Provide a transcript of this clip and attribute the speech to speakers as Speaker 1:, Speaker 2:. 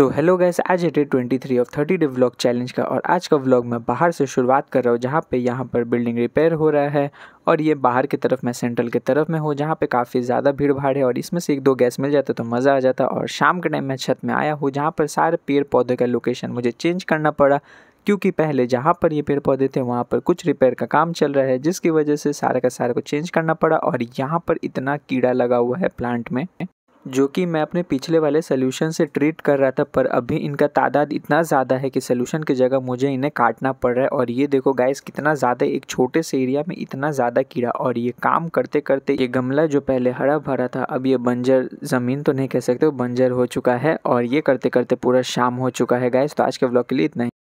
Speaker 1: so hello guys आज है day twenty three of thirty day vlog challenge का और आज का ब्लॉग मैं बाहर से शुरुआत कर रहा हूँ जहाँ पे यहाँ पर बिल्डिंग रिपेयर हो रहा है और ये बाहर की तरफ मैं सेंट्रल की तरफ में हूँ जहाँ पे काफ़ी ज़्यादा भीड़ भाड़ है और इसमें से एक दो गैस मिल जाता तो मज़ा आ जाता और शाम के टाइम मैं छत में आया हूँ जहाँ पर सारे पेड़ पौधे का लोकेशन मुझे चेंज करना पड़ा क्योंकि पहले जहाँ पर ये पेड़ पौधे थे वहाँ पर कुछ रिपेयर का काम चल रहा है जिसकी वजह से सारा का सारा को चेंज करना पड़ा और यहाँ पर इतना कीड़ा लगा हुआ है प्लांट में जो कि मैं अपने पिछले वाले सोल्यूशन से ट्रीट कर रहा था पर अभी इनका तादाद इतना ज़्यादा है कि सोल्यूशन की जगह मुझे इन्हें काटना पड़ रहा है और ये देखो गाइस कितना ज़्यादा एक छोटे से एरिया में इतना ज़्यादा कीड़ा और ये काम करते करते ये गमला जो पहले हरा भरा था अब ये बंजर ज़मीन तो नहीं कह सकते बंजर हो चुका है और ये करते करते पूरा शाम हो चुका है गाइस तो आज के ब्लॉग के लिए इतना ही